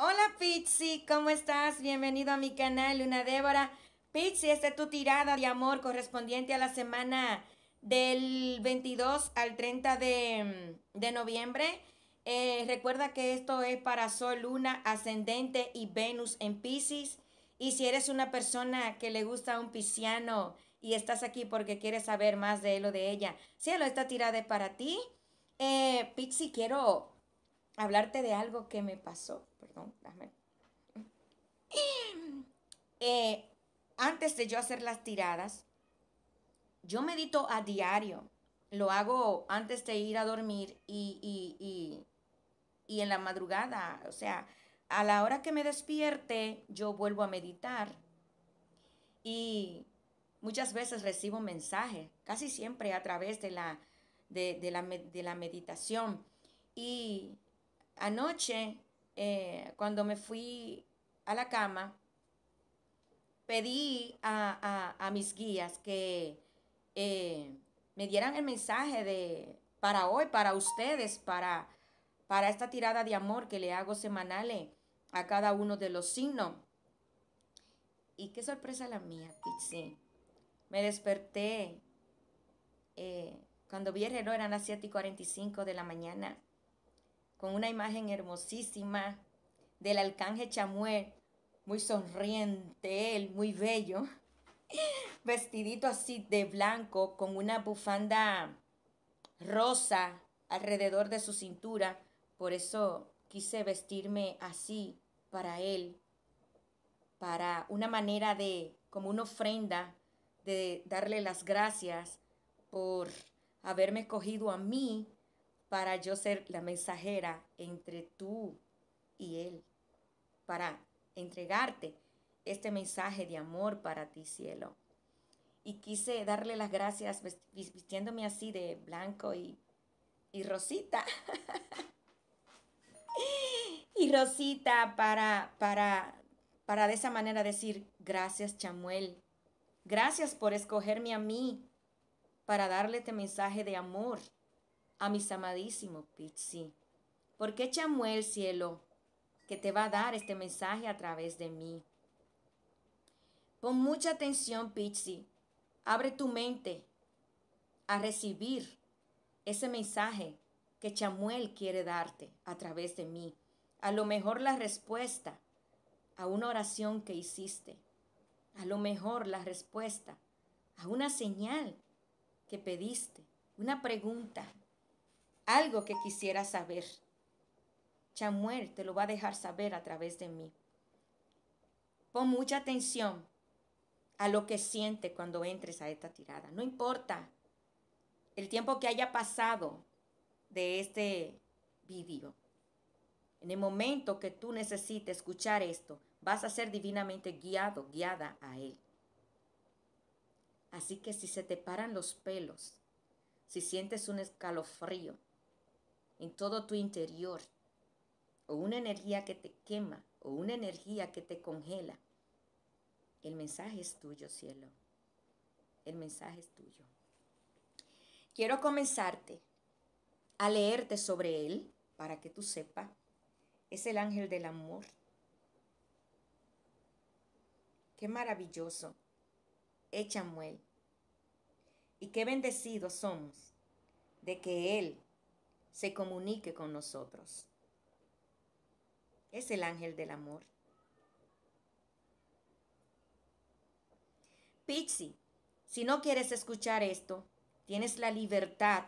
Hola pixi ¿cómo estás? Bienvenido a mi canal Luna Débora. Pixi, esta es tu tirada de amor correspondiente a la semana del 22 al 30 mm, de, noviembre. Eh, recuerda que esto es para Sol, Luna, Ascendente y Venus en Piscis. Y si eres una persona que le gusta un pisciano y estás aquí porque quieres saber más de él o de ella, cielo, esta tirada es para ti. Eh, quiero hablarte de algo que me pasó. Perdón, déjame. Eh, antes de yo hacer las tiradas, yo medito a diario. Lo hago antes de ir a dormir y, en la madrugada. O sea, a la hora que me despierte, yo vuelvo a meditar. Y muchas veces recibo mensajes, casi siempre a través de la, de la, de la meditación. Y Anoche, eh, cuando me fui a la cama, pedí a, mis guías que eh, me dieran el mensaje de para hoy, para ustedes, para, para esta tirada de amor que le hago semanal eh, a cada uno de los signos. Y qué sorpresa la mía, Pixie. Me desperté cuando vi el reloj, eran las 7 y 45 de la mañana con una imagen hermosísima del Alcanje Chamuel, muy sonriente él, muy bello, vestidito así de blanco, con una bufanda rosa alrededor de su cintura. Por eso quise vestirme así para él, para una manera de, como una ofrenda, de darle las gracias por haberme cogido a mí para yo ser la mensajera entre tú y Él, para entregarte este mensaje de amor para ti, cielo. Y quise darle las gracias vistiéndome así de blanco y, rosita. y rosita para, para, para de esa manera decir, gracias Chamuel, gracias por escogerme a mí para darle este mensaje de amor a mis amadísimos ¿Por qué Chamuel, cielo, que te va a dar este mensaje a través de mí. Pon mucha atención, pixi Abre tu mente a recibir ese mensaje que Chamuel quiere darte a través de mí. A lo mejor la respuesta a una oración que hiciste. A lo mejor la respuesta a una señal que pediste. Una pregunta algo que quisiera saber. Chamuel te lo va a dejar saber a través de mí. Pon mucha atención a lo que siente cuando entres a esta tirada. No importa el tiempo que haya pasado de este video. En el momento que tú necesites escuchar esto, vas a ser divinamente guiado, guiada a Él. Así que si se te paran los pelos, si sientes un escalofrío, en todo tu interior, o una energía que te quema, o una energía que te congela. El mensaje es tuyo, cielo. El mensaje es tuyo. Quiero comenzarte a leerte sobre él para que tú sepas. Es el ángel del amor. Qué maravilloso es Chamuel. Y qué bendecidos somos de que él se comunique con nosotros. Es el ángel del amor. Pixie, si no quieres escuchar esto, tienes la libertad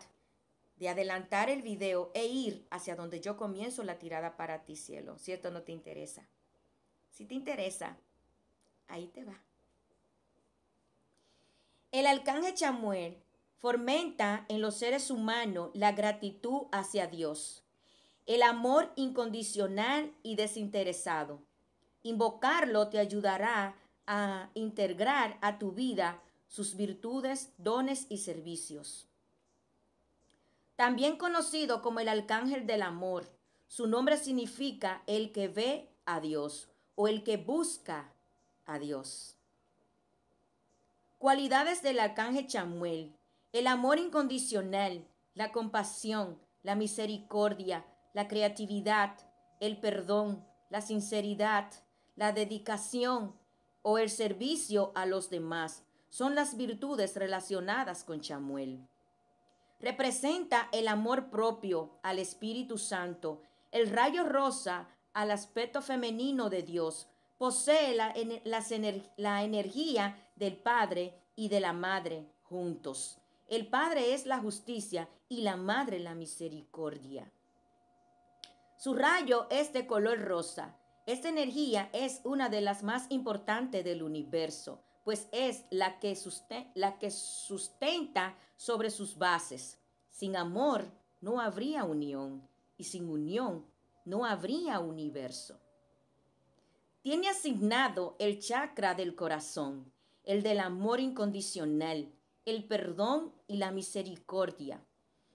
de adelantar el video e ir hacia donde yo comienzo la tirada para ti, cielo, si esto no te interesa. Si te interesa, ahí te va. El arcángel Chamuel fomenta en los seres humanos la gratitud hacia Dios, el amor incondicional y desinteresado. Invocarlo te ayudará a integrar a tu vida sus virtudes, dones y servicios. También conocido como el arcángel del amor, su nombre significa el que ve a Dios o el que busca a Dios. Cualidades del arcángel Chamuel. El amor incondicional, la compasión, la misericordia, la creatividad, el perdón, la sinceridad, la dedicación o el servicio a los demás son las virtudes relacionadas con Chamuel. Representa el amor propio al Espíritu Santo, el rayo rosa al aspecto femenino de Dios, posee la, la energía del Padre y de la Madre juntos. El Padre es la justicia y la Madre la misericordia. Su rayo es de color rosa. Esta energía es una de las más importantes del universo, pues es la que, sustenta sobre sus bases. Sin amor no habría unión y sin unión no habría universo. Tiene asignado el chakra del corazón, el del amor incondicional, el perdón y la misericordia.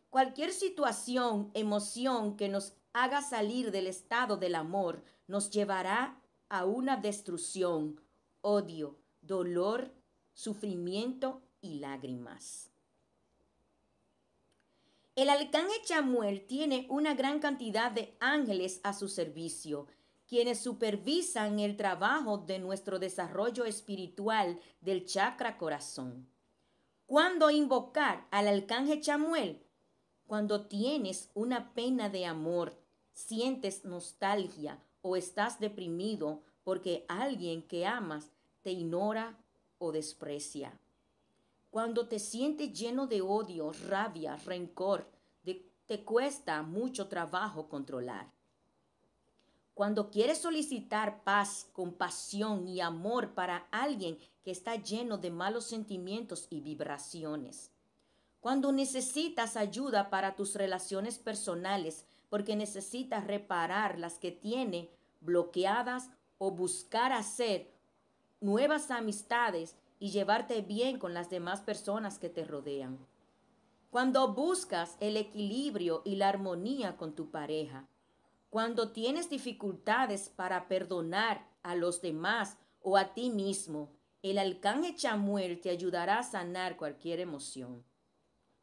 Cualquier situación, emoción que nos haga salir del estado del amor nos llevará a una destrucción, odio, dolor, sufrimiento y lágrimas. El Alcán Chamuel tiene una gran cantidad de ángeles a su servicio, quienes supervisan el trabajo de nuestro desarrollo espiritual del chakra corazón. ¿Cuándo invocar al Alcanje Chamuel? Cuando tienes una pena de amor, sientes nostalgia o estás deprimido porque alguien que amas te ignora o desprecia. Cuando te sientes lleno de odio, rabia, rencor, te cuesta mucho trabajo controlar. Cuando quieres solicitar paz, compasión y amor para alguien que está lleno de malos sentimientos y vibraciones. Cuando necesitas ayuda para tus relaciones personales porque necesitas reparar las que tiene bloqueadas o buscar hacer nuevas amistades y llevarte bien con las demás personas que te rodean. Cuando buscas el equilibrio y la armonía con tu pareja cuando tienes dificultades para perdonar a los demás o a ti mismo, el Alcance Chamuel te ayudará a sanar cualquier emoción.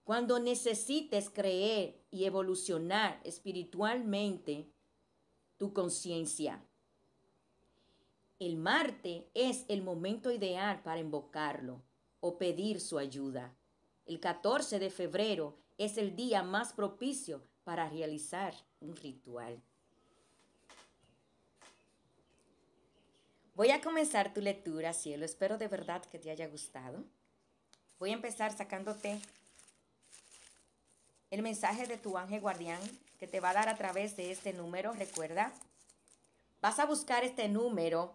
Cuando necesites creer y evolucionar espiritualmente tu conciencia, el Marte es el momento ideal para invocarlo o pedir su ayuda. El 14 de febrero es el día más propicio para realizar un ritual. Voy a comenzar tu lectura, cielo. Espero de verdad que te haya gustado. Voy a empezar sacándote el mensaje de tu ángel guardián que te va a dar a través de este número. Recuerda, vas a buscar este número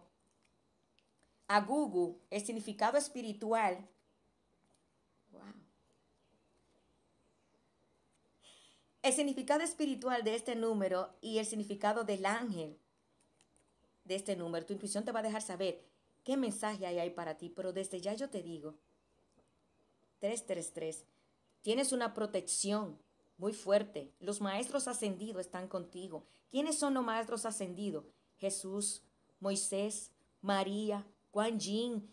a Google, el significado espiritual. El significado espiritual de este número y el significado del ángel de este número, tu intuición te va a dejar saber qué mensaje hay ahí para ti, pero desde ya yo te digo, 333, tienes una protección muy fuerte, los maestros ascendidos están contigo. ¿Quiénes son los maestros ascendidos? Jesús, Moisés, María, Juan Yin.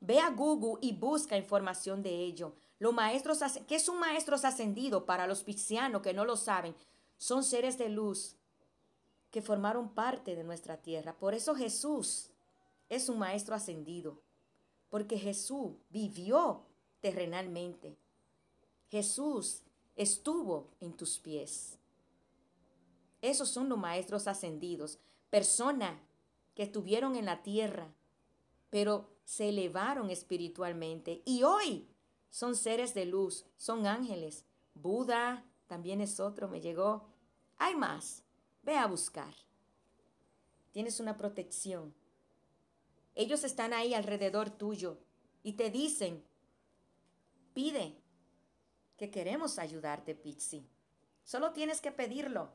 Ve a Google y busca información de ello. Los maestros, ¿qué son maestros ascendidos para los piscianos que no lo saben? Son seres de luz que formaron parte de nuestra tierra. Por eso Jesús es un maestro ascendido, porque Jesús vivió terrenalmente. Jesús estuvo en tus pies. Esos son los maestros ascendidos, personas que estuvieron en la tierra, pero se elevaron espiritualmente y hoy son seres de luz, son ángeles. Buda también es otro, me llegó. Hay más. Ve a buscar. Tienes una protección. Ellos están ahí alrededor tuyo y te dicen, pide, que queremos ayudarte, Pixie. Solo tienes que pedirlo,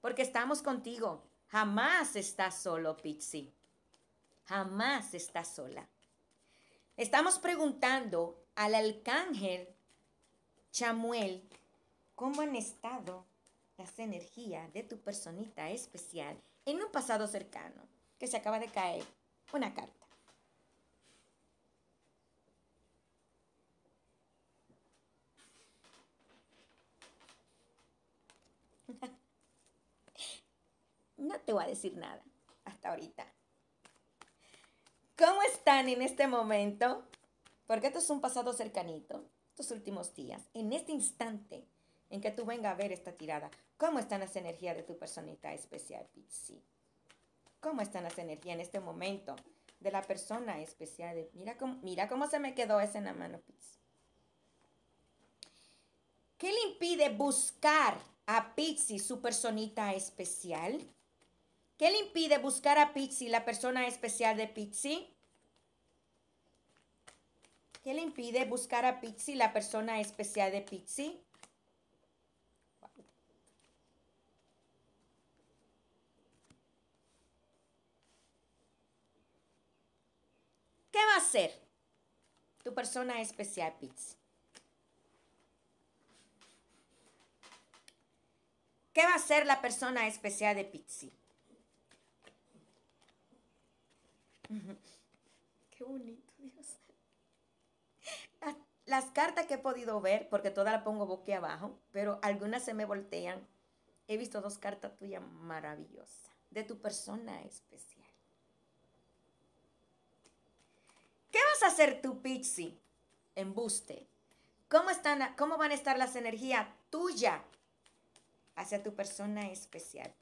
porque estamos contigo. Jamás estás solo, Pixie. Jamás estás sola. Estamos preguntando al arcángel Chamuel cómo han estado energía de tu personita especial en un pasado cercano que se acaba de caer una carta. No te voy a decir nada hasta ahorita. ¿Cómo están en este momento? Porque esto es un pasado cercanito, estos últimos días, en este instante en que tú venga a ver esta tirada. ¿Cómo están las energías de tu personita especial, Pixi? ¿Cómo están las energías en este momento de la persona especial? De, mira, cómo, mira cómo se me quedó esa en la mano, Pixi. ¿Qué le impide buscar a Pixi su personita especial? ¿Qué le impide buscar a Pixi la persona especial de Pixi? ¿Qué le impide buscar a Pixi la persona especial de Pixie? va a ser tu persona especial, Pizzi. ¿Qué va a ser la persona especial de Pixie? Qué bonito, Dios. Ah, las, cartas que he podido ver, porque todas las pongo boquiabajo, abajo, pero algunas se me voltean. He visto dos cartas tuyas maravillosas, de tu persona especial. hacer tu pizzi? Embuste. ¿Cómo, están, ¿Cómo van a estar las energías tuya hacia tu persona especial,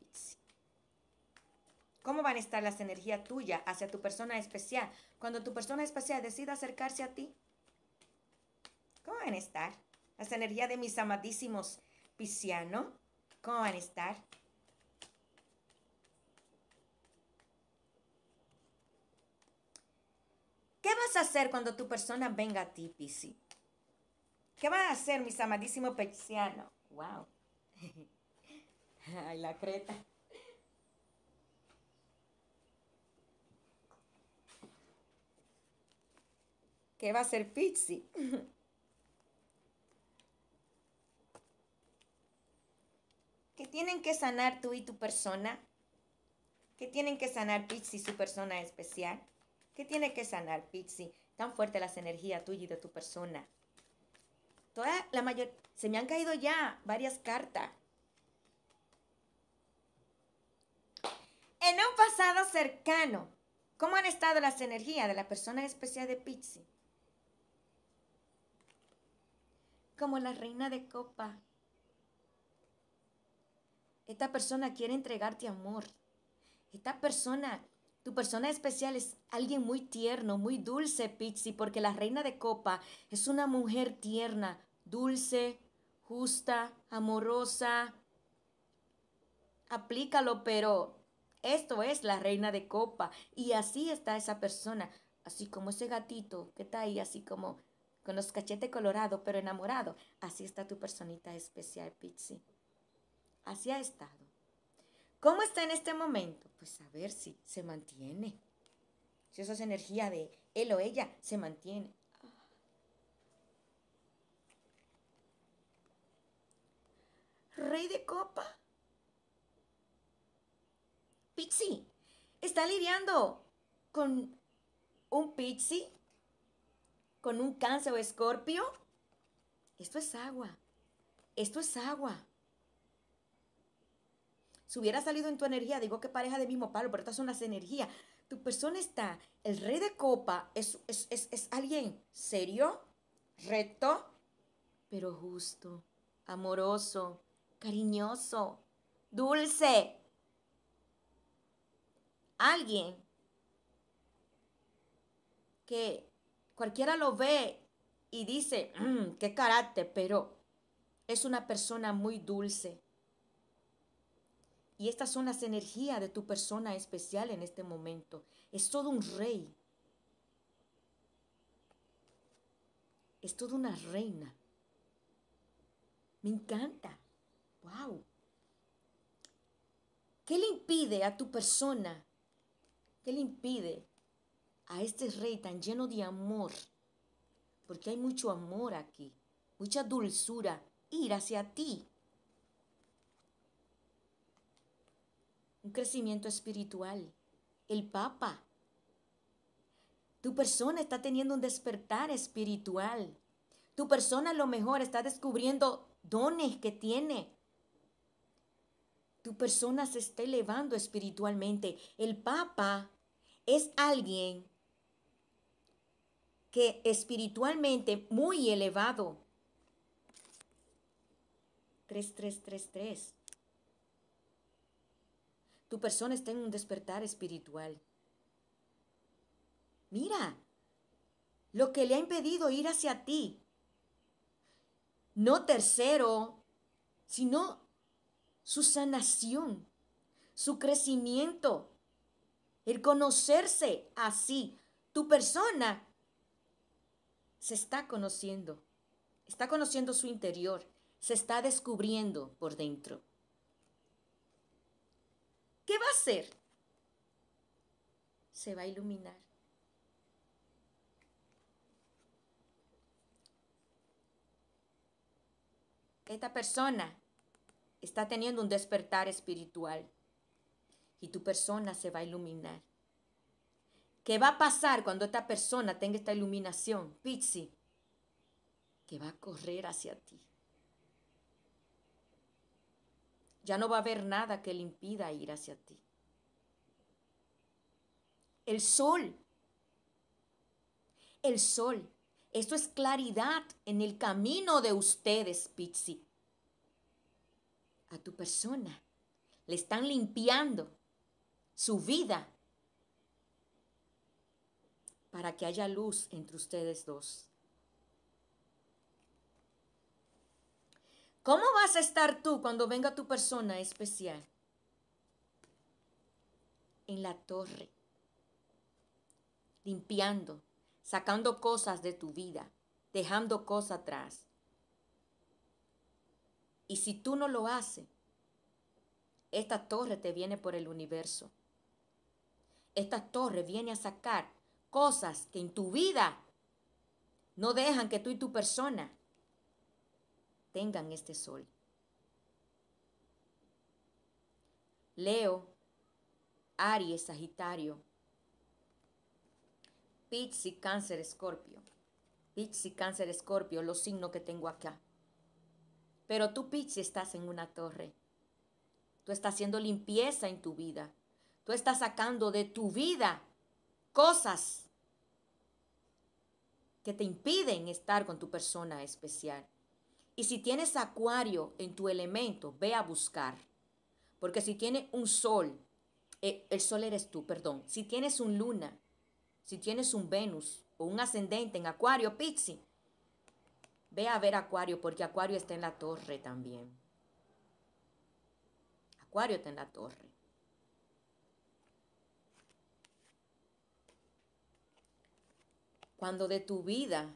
¿Cómo van a estar las energías tuya hacia tu persona especial cuando tu persona especial decida acercarse a ti? ¿Cómo van a estar? Las energías de mis amadísimos pisciano ¿cómo van a estar? ¿Qué vas a hacer cuando tu persona venga a ti, Pisi? ¿Qué vas a hacer, mi amadísimos pecianos? ¡Wow! ¡Ay, la creta! ¿Qué va a hacer Pixi? ¿Qué tienen que sanar tú y tu persona. ¿Qué tienen que sanar y su persona especial. ¿Qué tiene que sanar, Pixie? Tan fuerte las energías tuyas y de tu persona. Toda la mayor... Se me han caído ya varias cartas. En un pasado cercano, ¿cómo han estado las energías de la persona especial de Pixie? Como la reina de copa. Esta persona quiere entregarte amor. Esta persona tu persona especial es alguien muy tierno, muy dulce, Pixie, porque la reina de copa es una mujer tierna, dulce, justa, amorosa. Aplícalo, pero esto es la reina de copa y así está esa persona, así como ese gatito que está ahí así como con los cachetes colorados pero enamorado. Así está tu personita especial, Pixie. Así ha estado. ¿Cómo está en este momento? pues a ver si se mantiene. Si esa es energía de él o ella, se mantiene. Rey de copa. Pixie está lidiando con un Pixie, con un cáncer o escorpio. Esto es agua. Esto es agua. Si hubiera salido en tu energía, digo que pareja de mismo palo, pero estas son las energías. Tu persona está, el rey de copa es, alguien serio, recto, pero justo, amoroso, cariñoso, dulce. Alguien que cualquiera lo ve y dice, mm, qué carácter, pero es una persona muy dulce, y estas son las energías de tu persona especial en este momento. Es todo un rey. Es toda una reina. Me encanta. ¡Wow! ¿Qué le impide a tu persona? ¿Qué le impide a este rey tan lleno de amor? Porque hay mucho amor aquí, mucha dulzura, ir hacia ti. crecimiento espiritual. El Papa. Tu persona está teniendo un despertar espiritual. Tu persona a lo mejor está descubriendo dones que tiene. Tu persona se está elevando espiritualmente. El Papa es alguien que espiritualmente muy elevado. 3333. Tu persona está en un despertar espiritual. Mira lo que le ha impedido ir hacia ti. No tercero, sino su sanación, su crecimiento, el conocerse así. Tu persona se está conociendo, está conociendo su interior, se está descubriendo por dentro. ¿Qué va a hacer? Se va a iluminar. Esta persona está teniendo un despertar espiritual y tu persona se va a iluminar. ¿Qué va a pasar cuando esta persona tenga esta iluminación? Pizzi, que va a correr hacia ti. Ya no va a haber nada que le impida ir hacia ti. El sol. El sol. Esto es claridad en el camino de ustedes, Pixie. A tu persona le están limpiando su vida para que haya luz entre ustedes dos. ¿Cómo vas a estar tú cuando venga tu persona especial? En la torre, limpiando, sacando cosas de tu vida, dejando cosas atrás. Y si tú no lo haces, esta torre te viene por el universo. Esta torre viene a sacar cosas que en tu vida no dejan que tú y tu persona tengan este sol. Leo, Aries, Sagitario, Pixi, Cáncer, Escorpio. Pixi, Cáncer, Escorpio, los signos que tengo acá. Pero tú, Pixi, estás en una torre. Tú estás haciendo limpieza en tu vida. Tú estás sacando de tu vida cosas que te impiden estar con tu persona especial. Y si tienes acuario en tu elemento, ve a buscar. Porque si tiene un sol, eh, el sol eres tú, perdón. Si tienes un luna, si tienes un Venus o un ascendente en acuario, pixi, ve a ver acuario porque acuario está en la torre también. Acuario está en la torre. Cuando de tu vida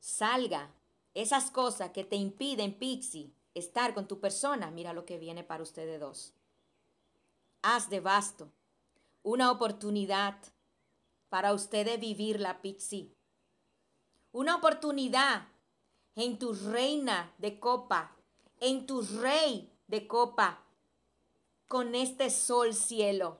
salga esas cosas que te impiden, Pixie, estar con tu persona, mira lo que viene para ustedes dos. Haz de basto una oportunidad para ustedes vivir la Pixie. Una oportunidad en tu reina de copa, en tu rey de copa, con este sol cielo,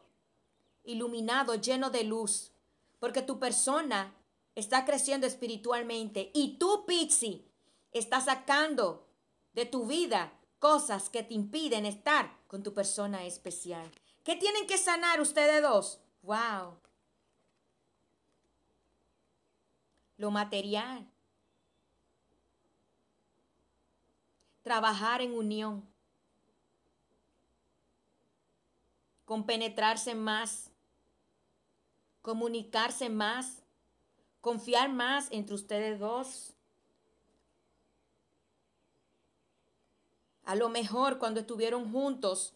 iluminado, lleno de luz, porque tu persona está creciendo espiritualmente y tú, Pixie, Está sacando de tu vida cosas que te impiden estar con tu persona especial. ¿Qué tienen que sanar ustedes dos? ¡Wow! Lo material. Trabajar en unión. Compenetrarse más. Comunicarse más. Confiar más entre ustedes dos. A lo mejor cuando estuvieron juntos,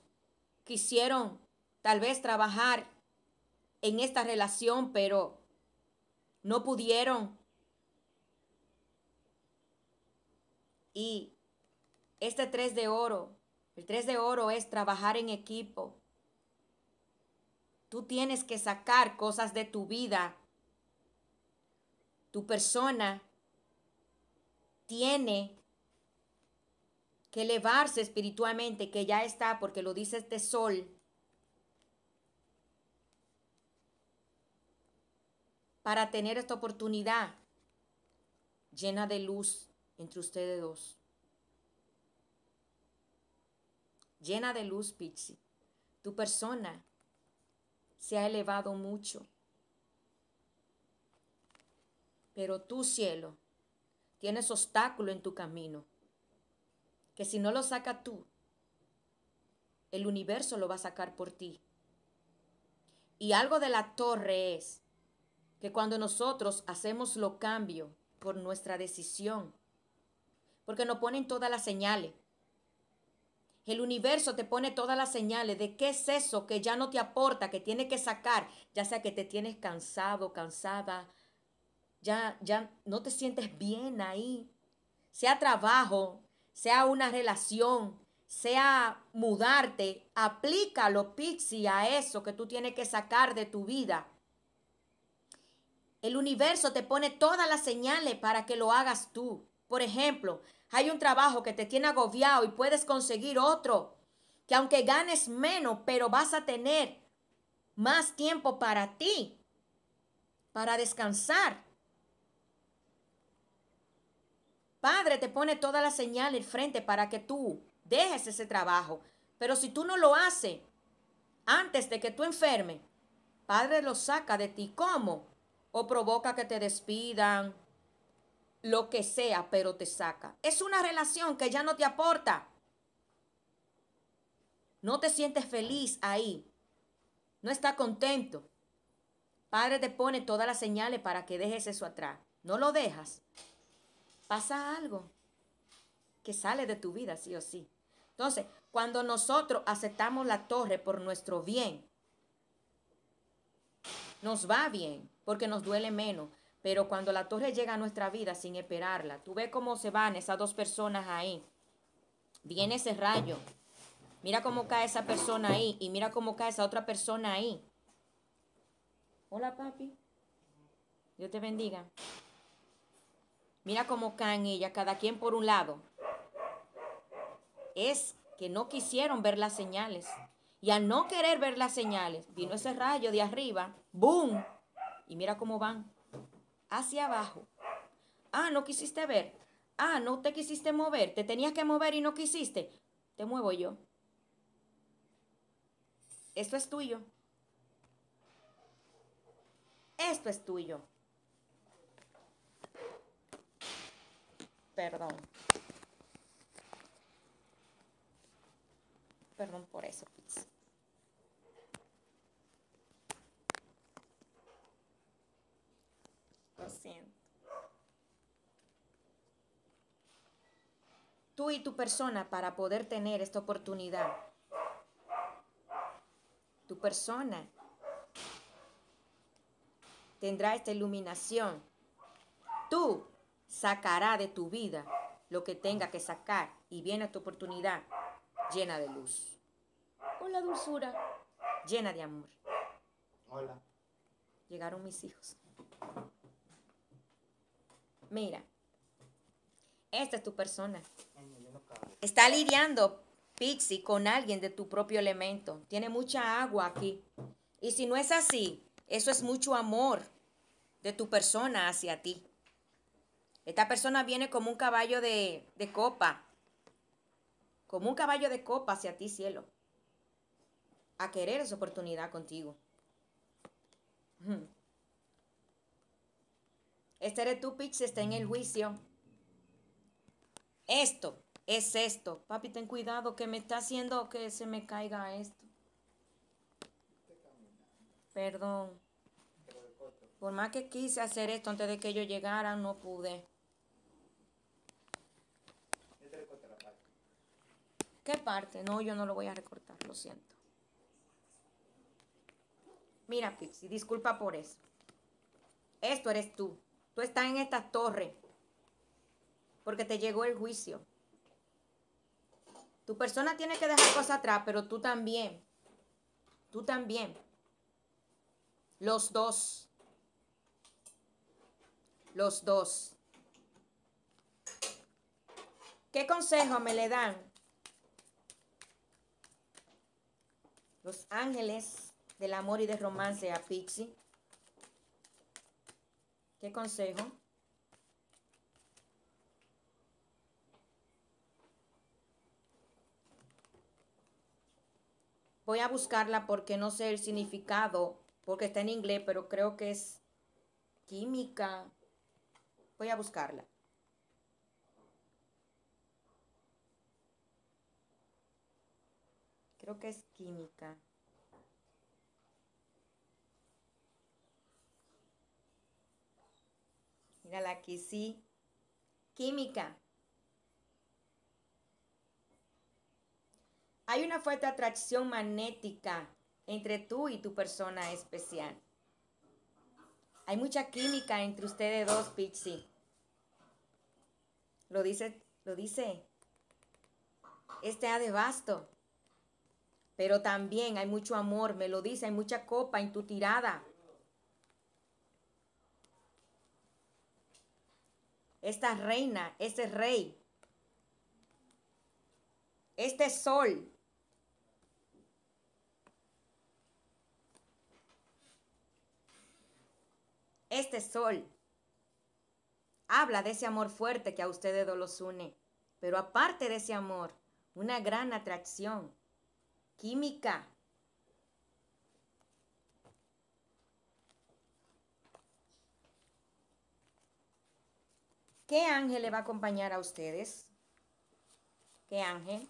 quisieron tal vez trabajar en esta relación, pero no pudieron. Y este tres de oro, el tres de oro es trabajar en equipo. Tú tienes que sacar cosas de tu vida. Tu persona tiene que elevarse espiritualmente, que ya está, porque lo dice este sol. Para tener esta oportunidad llena de luz entre ustedes dos. Llena de luz, Pixie. Tu persona se ha elevado mucho. Pero tú, cielo, tienes obstáculo en tu camino que si no lo saca tú, el universo lo va a sacar por ti. Y algo de la torre es que cuando nosotros hacemos lo cambio por nuestra decisión, porque nos ponen todas las señales, el universo te pone todas las señales de qué es eso que ya no te aporta, que tiene que sacar, ya sea que te tienes cansado, cansada, ya, ya no te sientes bien ahí, sea trabajo, sea una relación, sea mudarte, aplícalo, Pixie, a eso que tú tienes que sacar de tu vida. El universo te pone todas las señales para que lo hagas tú. Por ejemplo, hay un trabajo que te tiene agobiado y puedes conseguir otro, que aunque ganes menos, pero vas a tener más tiempo para ti, para descansar. padre te pone toda la señal en frente para que tú dejes ese trabajo. Pero si tú no lo haces antes de que tú enfermes, padre lo saca de ti. ¿Cómo? O provoca que te despidan, lo que sea, pero te saca. Es una relación que ya no te aporta. No te sientes feliz ahí. No estás contento. Padre te pone todas las señales para que dejes eso atrás. No lo dejas pasa algo que sale de tu vida, sí o sí. Entonces, cuando nosotros aceptamos la torre por nuestro bien, nos va bien porque nos duele menos. Pero cuando la torre llega a nuestra vida sin esperarla, tú ves cómo se van esas dos personas ahí. Viene ese rayo. Mira cómo cae esa persona ahí y mira cómo cae esa otra persona ahí. Hola papi. Dios te bendiga. Mira cómo caen ella, cada quien por un lado. Es que no quisieron ver las señales. Y al no querer ver las señales, vino ese rayo de arriba, ¡boom! Y mira cómo van, hacia abajo. Ah, no quisiste ver. Ah, no te quisiste mover. Te tenías que mover y no quisiste. Te muevo yo. Esto es tuyo. Esto es tuyo. perdón. Perdón por eso, Lo siento. Tú y tu persona para poder tener esta oportunidad. Tu persona tendrá esta iluminación. Tú sacará de tu vida lo que tenga que sacar y viene tu oportunidad llena de luz. Con la dulzura, llena de amor. Hola. Llegaron mis hijos. Mira, esta es tu persona. Está lidiando, Pixie, con alguien de tu propio elemento. Tiene mucha agua aquí. Y si no es así, eso es mucho amor de tu persona hacia ti. Esta persona viene como un caballo de, copa, como un caballo de copa hacia ti, cielo, a querer esa oportunidad contigo. Este eres tú, Pix, está en el mm. juicio. Esto es esto. Papi, ten cuidado que me está haciendo que se me caiga esto. Perdón. Por más que quise hacer esto antes de que yo llegara, no pude. ¿Qué parte? No, yo no lo voy a recortar, lo siento. Mira, Pixi, disculpa por eso. Esto eres tú. Tú estás en esta torre porque te llegó el juicio. Tu persona tiene que dejar cosas atrás, pero tú también. Tú también. Los dos. Los dos. ¿Qué consejo me le dan Los Ángeles del Amor y del Romance a Pixie. ¿Qué consejo? Voy a buscarla porque no sé el significado, porque está en inglés, pero creo que es química. Voy a buscarla. Creo que es química. Mírala aquí, sí. Química. Hay una fuerte atracción magnética entre tú y tu persona especial. Hay mucha química entre ustedes dos, Pixie. Lo dice, lo dice este basto. Pero también hay mucho amor, me lo dice, hay mucha copa en tu tirada. Esta reina, este rey, este sol. Este sol habla de ese amor fuerte que a ustedes los une, pero aparte de ese amor, una gran atracción, química. ¿Qué ángel le va a acompañar a ustedes? ¿Qué ángel?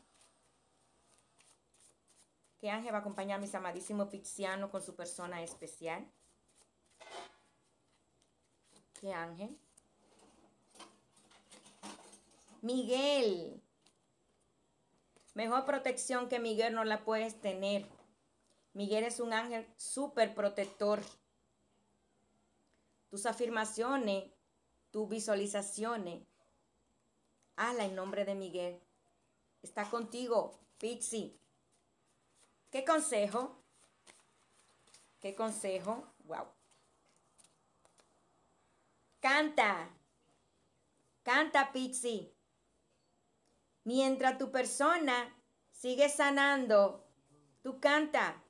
¿Qué ángel va a acompañar a mis amadísimos pixianos con su persona especial? ¿Qué ángel? Miguel. Mejor protección que Miguel no la puedes tener. Miguel es un ángel súper protector. Tus afirmaciones, tus visualizaciones, hazla en nombre de Miguel. Está contigo, Pixi. ¿Qué consejo? ¿Qué consejo? ¡Wow! Canta. Canta, Pixie. Mientras tu persona sigue sanando, tú canta.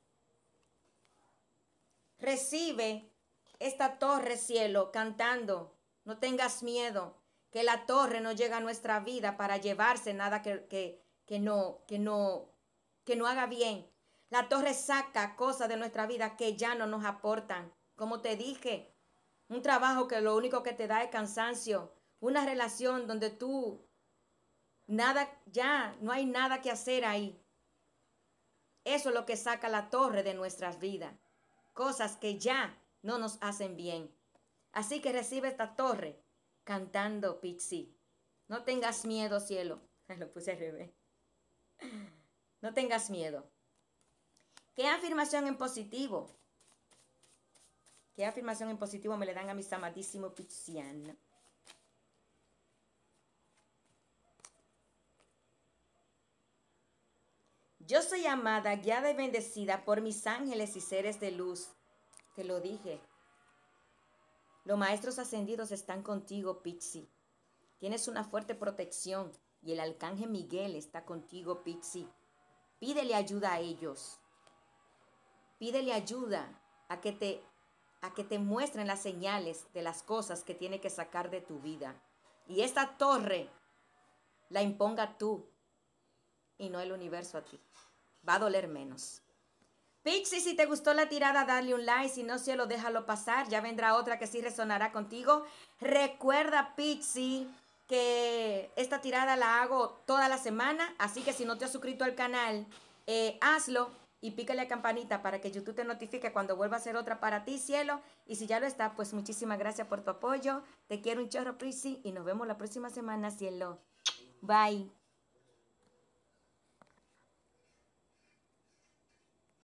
Recibe esta torre cielo cantando. No tengas miedo que la torre no llega a nuestra vida para llevarse nada que, no, que no, que no haga bien. La torre saca cosas de nuestra vida que ya no nos aportan. Como te dije, un trabajo que lo único que te da es cansancio. Una relación donde tú Nada, ya, no hay nada que hacer ahí. Eso es lo que saca la torre de nuestras vidas. Cosas que ya no nos hacen bien. Así que recibe esta torre cantando Pixie. No tengas miedo, cielo. lo puse al revés. No tengas miedo. ¿Qué afirmación en positivo? ¿Qué afirmación en positivo me le dan a mis amadísimos pixianos? Yo soy amada, guiada y bendecida por mis ángeles y seres de luz. Te lo dije. Los maestros ascendidos están contigo, Pixie. Tienes una fuerte protección y el arcángel Miguel está contigo, Pixie. Pídele ayuda a ellos. Pídele ayuda a que te a que te muestren las señales de las cosas que tiene que sacar de tu vida. Y esta torre la imponga tú y no el universo a ti. Va a doler menos. Pixie, si te gustó la tirada, dale un like. Si no, cielo, déjalo pasar. Ya vendrá otra que sí resonará contigo. Recuerda, Pixie, que esta tirada la hago toda la semana. Así que si no te has suscrito al canal, eh, hazlo y pícale a campanita para que YouTube te notifique cuando vuelva a hacer otra para ti, cielo. Y si ya lo está, pues muchísimas gracias por tu apoyo. Te quiero un chorro, Pixie. Y nos vemos la próxima semana, cielo. Bye.